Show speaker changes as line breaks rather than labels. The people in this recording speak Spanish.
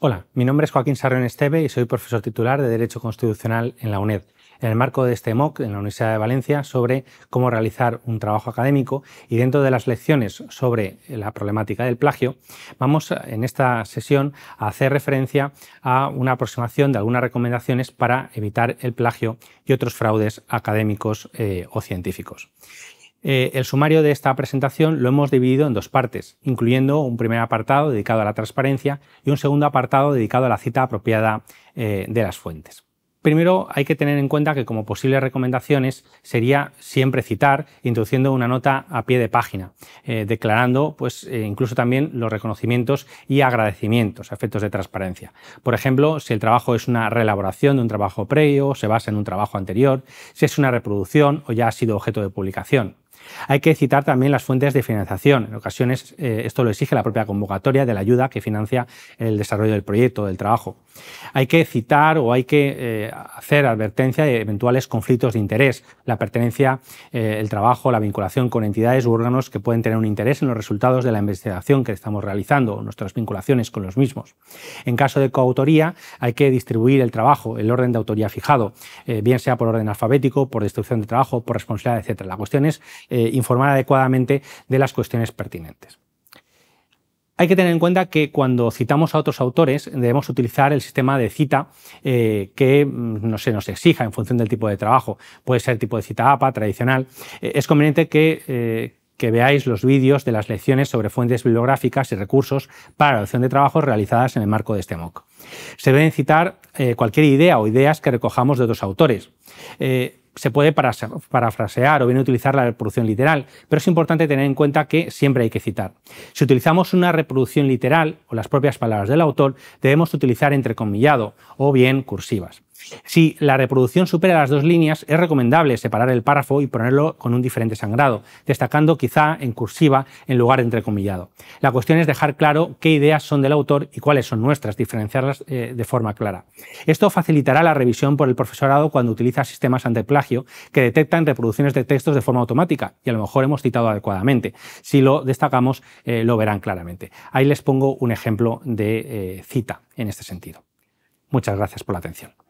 Hola, mi nombre es Joaquín Sarrión Esteve y soy profesor titular de Derecho Constitucional en la UNED, en el marco de este MOOC en la Universidad de Valencia sobre cómo realizar un trabajo académico y dentro de las lecciones sobre la problemática del plagio, vamos en esta sesión a hacer referencia a una aproximación de algunas recomendaciones para evitar el plagio y otros fraudes académicos eh, o científicos. Eh, el sumario de esta presentación lo hemos dividido en dos partes, incluyendo un primer apartado dedicado a la transparencia y un segundo apartado dedicado a la cita apropiada eh, de las fuentes. Primero hay que tener en cuenta que como posibles recomendaciones sería siempre citar introduciendo una nota a pie de página, eh, declarando pues incluso también los reconocimientos y agradecimientos a efectos de transparencia. Por ejemplo, si el trabajo es una reelaboración de un trabajo previo, se basa en un trabajo anterior, si es una reproducción o ya ha sido objeto de publicación. Hay que citar también las fuentes de financiación. En ocasiones eh, esto lo exige la propia convocatoria de la ayuda que financia el desarrollo del proyecto, del trabajo. Hay que citar o hay que eh, hacer advertencia de eventuales conflictos de interés, la pertenencia, eh, el trabajo, la vinculación con entidades u órganos que pueden tener un interés en los resultados de la investigación que estamos realizando, nuestras vinculaciones con los mismos. En caso de coautoría, hay que distribuir el trabajo, el orden de autoría fijado, bien sea por orden alfabético, por distribución de trabajo, por responsabilidad, etc. La cuestión es eh, informar adecuadamente de las cuestiones pertinentes. Hay que tener en cuenta que cuando citamos a otros autores debemos utilizar el sistema de cita eh, que mm, no se nos exija en función del tipo de trabajo. Puede ser tipo de cita APA, tradicional. Eh, es conveniente que, veáis los vídeos de las lecciones sobre fuentes bibliográficas y recursos para la opción de trabajos realizadas en el marco de este MOOC. Se deben citar cualquier idea o ideas que recojamos de otros autores se puede parafrasear o bien utilizar la reproducción literal, pero es importante tener en cuenta que siempre hay que citar. Si utilizamos una reproducción literal o las propias palabras del autor, debemos utilizar entrecomillado o bien cursivas. Si la reproducción supera las dos líneas, es recomendable separar el párrafo y ponerlo con un diferente sangrado, destacando quizá en cursiva en lugar de entrecomillado. La cuestión es dejar claro qué ideas son del autor y cuáles son nuestras, diferenciarlas eh, de forma clara. Esto facilitará la revisión por el profesorado cuando utiliza sistemas anteplagio que detectan reproducciones de textos de forma automática y a lo mejor hemos citado adecuadamente. Si lo destacamos, eh, lo verán claramente. Ahí les pongo un ejemplo de eh, cita en este sentido. Muchas gracias por la atención.